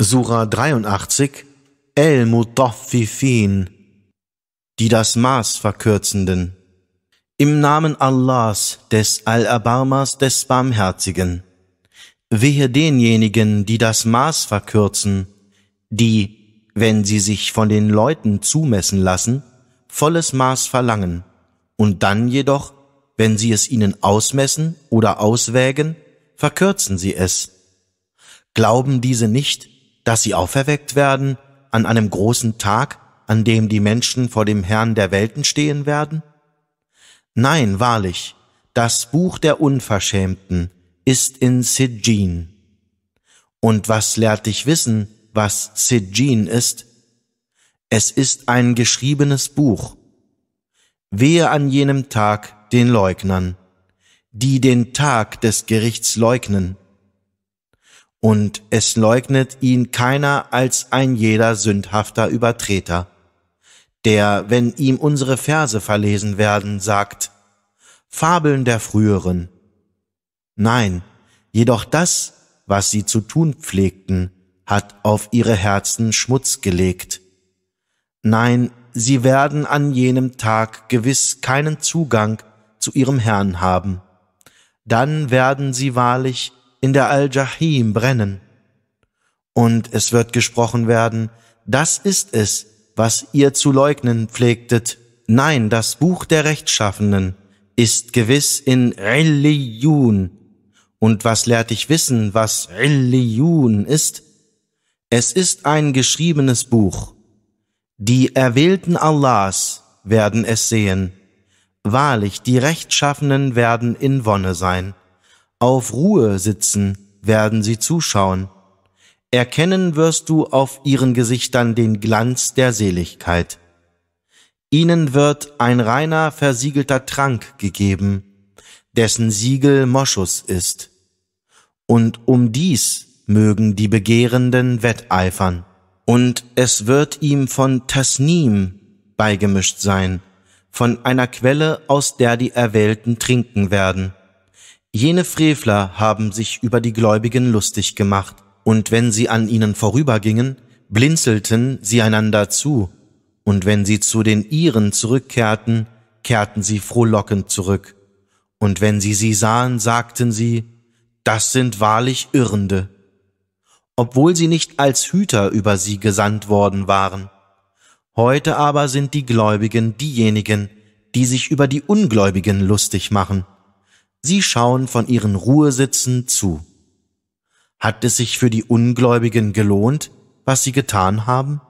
Sura 83, El-Mutaffifin, die das Maß verkürzenden. Im Namen Allahs, des Allerbarmers, des Barmherzigen. Wehe denjenigen, die das Maß verkürzen, die, wenn sie sich von den Leuten zumessen lassen, volles Maß verlangen, und dann jedoch, wenn sie es ihnen ausmessen oder auswägen, verkürzen sie es. Glauben diese nicht, dass sie auferweckt werden an einem großen Tag, an dem die Menschen vor dem Herrn der Welten stehen werden? Nein, wahrlich, das Buch der Unverschämten ist in Sidjin. Und was lehrt dich wissen, was Sidjin ist? Es ist ein geschriebenes Buch. Wehe an jenem Tag den Leugnern, die den Tag des Gerichts leugnen und es leugnet ihn keiner als ein jeder sündhafter Übertreter, der, wenn ihm unsere Verse verlesen werden, sagt, Fabeln der früheren. Nein, jedoch das, was sie zu tun pflegten, hat auf ihre Herzen Schmutz gelegt. Nein, sie werden an jenem Tag gewiss keinen Zugang zu ihrem Herrn haben. Dann werden sie wahrlich in der Al-Jahim brennen. Und es wird gesprochen werden, das ist es, was ihr zu leugnen pflegtet. Nein, das Buch der Rechtschaffenen ist gewiss in Illiyun. Und was lehrt dich wissen, was Illiyun ist? Es ist ein geschriebenes Buch. Die Erwählten Allahs werden es sehen. Wahrlich, die Rechtschaffenen werden in Wonne sein auf Ruhe sitzen werden sie zuschauen. Erkennen wirst du auf ihren Gesichtern den Glanz der Seligkeit. Ihnen wird ein reiner versiegelter Trank gegeben, dessen Siegel Moschus ist. Und um dies mögen die Begehrenden wetteifern. Und es wird ihm von Tasnim beigemischt sein, von einer Quelle, aus der die Erwählten trinken werden. Jene Frevler haben sich über die Gläubigen lustig gemacht, und wenn sie an ihnen vorübergingen, blinzelten sie einander zu, und wenn sie zu den ihren zurückkehrten, kehrten sie frohlockend zurück, und wenn sie sie sahen, sagten sie, das sind wahrlich Irrende, obwohl sie nicht als Hüter über sie gesandt worden waren. Heute aber sind die Gläubigen diejenigen, die sich über die Ungläubigen lustig machen. Sie schauen von ihren Ruhesitzen zu. Hat es sich für die Ungläubigen gelohnt, was sie getan haben?